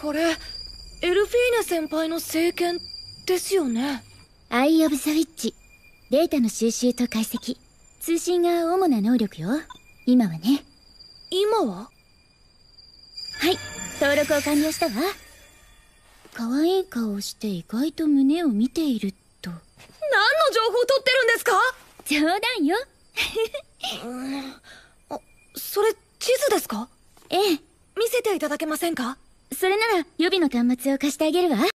これエルフィーネ先輩の聖剣ですよねアイ・オブ・ザ・ウィッチデータの収集と解析通信が主な能力よ今はね今ははい登録を完了したわ可愛い顔をして意外と胸を見ていると何の情報を取ってるんですか冗談よ うんあそれ地図ですかええ見せていただけませんかそれなら予備の端末を貸してあげるわ。